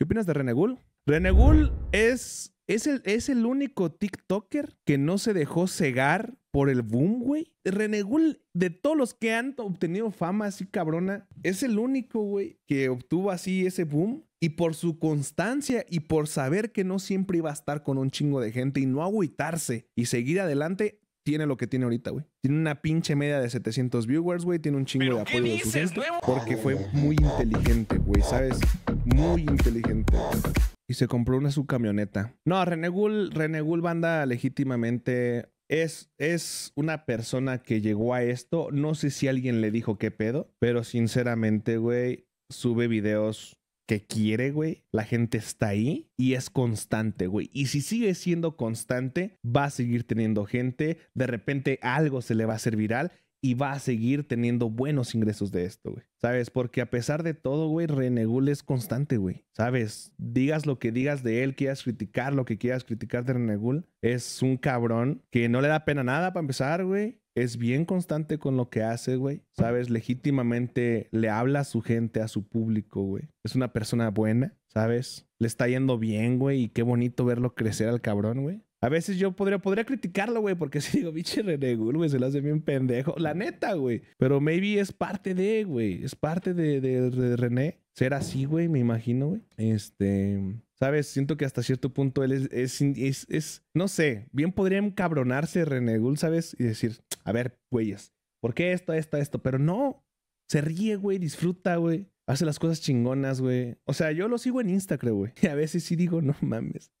¿Qué opinas de Renegul? Renegul es, es, el, es el único TikToker que no se dejó cegar por el boom, güey. Renegul, de todos los que han obtenido fama así cabrona, es el único, güey, que obtuvo así ese boom. Y por su constancia y por saber que no siempre iba a estar con un chingo de gente y no agüitarse y seguir adelante, tiene lo que tiene ahorita, güey. Tiene una pinche media de 700 viewers, güey. Tiene un chingo de apoyo de su gente. Porque fue muy inteligente, güey, ¿sabes? muy inteligente. Y se compró una su camioneta. No, Renegul, Renegul Banda legítimamente es, es, una persona que llegó a esto. No sé si alguien le dijo qué pedo, pero sinceramente, güey, sube videos que quiere, güey. La gente está ahí y es constante, güey. Y si sigue siendo constante, va a seguir teniendo gente. De repente algo se le va a hacer viral y va a seguir teniendo buenos ingresos de esto, güey. ¿Sabes? Porque a pesar de todo, güey, Renegul es constante, güey. ¿Sabes? Digas lo que digas de él, quieras criticar lo que quieras criticar de Renegul. Es un cabrón que no le da pena nada para empezar, güey. Es bien constante con lo que hace, güey. ¿Sabes? Legítimamente le habla a su gente, a su público, güey. Es una persona buena, ¿sabes? Le está yendo bien, güey. Y qué bonito verlo crecer al cabrón, güey. A veces yo podría, podría criticarlo, güey, porque si digo, biche René güey, se lo hace bien pendejo. La neta, güey. Pero maybe es parte de, güey. Es parte de, René ser así, güey, me imagino, güey. Este. ¿Sabes? Siento que hasta cierto punto él es, es, es, no sé, bien podría encabronarse René Gull, ¿sabes? Y decir, a ver, güeyes, ¿por qué esto, esto, esto? Pero no, se ríe, güey, disfruta, güey. Hace las cosas chingonas, güey. O sea, yo lo sigo en Instagram, güey. Y a veces sí digo, no mames.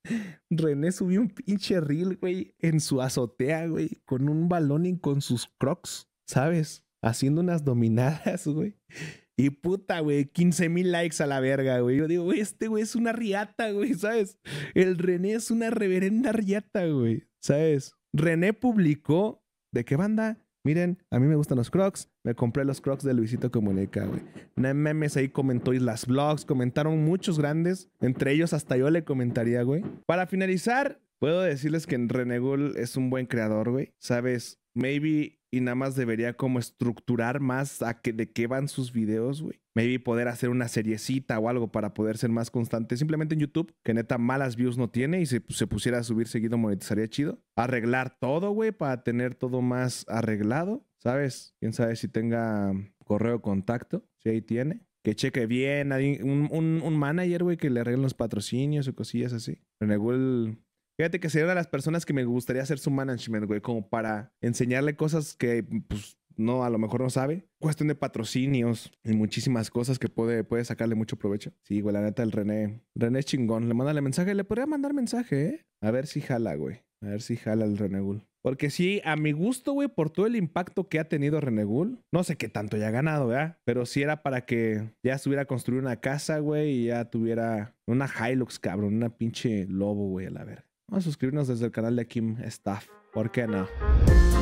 René subió un pinche reel, güey, en su azotea, güey, con un balón y con sus crocs, ¿sabes? Haciendo unas dominadas, güey. Y puta, güey, 15 mil likes a la verga, güey. Yo digo, este güey es una riata, güey, ¿sabes? El René es una reverenda riata, güey, ¿sabes? René publicó, ¿de qué banda? Miren, a mí me gustan los crocs. Me compré los crocs de Luisito Comuneca, güey. No memes ahí comentó y las vlogs, Comentaron muchos grandes. Entre ellos hasta yo le comentaría, güey. Para finalizar, Puedo decirles que Renegul es un buen creador, güey. Sabes, maybe y nada más debería como estructurar más a que, de qué van sus videos, güey. Maybe poder hacer una seriecita o algo para poder ser más constante. Simplemente en YouTube, que neta malas views no tiene y si se pusiera a subir seguido monetizaría chido. Arreglar todo, güey, para tener todo más arreglado, ¿sabes? Quién sabe si tenga correo contacto, si ahí tiene. Que cheque bien, un, un, un manager, güey, que le arreglen los patrocinios o cosillas así. Renegul Fíjate que sería una de las personas que me gustaría hacer su management, güey, como para enseñarle cosas que, pues, no, a lo mejor no sabe. Cuestión de patrocinios y muchísimas cosas que puede, puede sacarle mucho provecho. Sí, güey, la neta, el René. René es chingón. Le manda el mensaje. Le podría mandar mensaje, ¿eh? A ver si jala, güey. A ver si jala el René Gull. Porque sí, a mi gusto, güey, por todo el impacto que ha tenido René no sé qué tanto ya ha ganado, ¿verdad? Pero si era para que ya estuviera construir una casa, güey, y ya tuviera una Hilux, cabrón, una pinche lobo, güey, a la verga a suscribirnos desde el canal de Kim Staff. ¿Por qué no?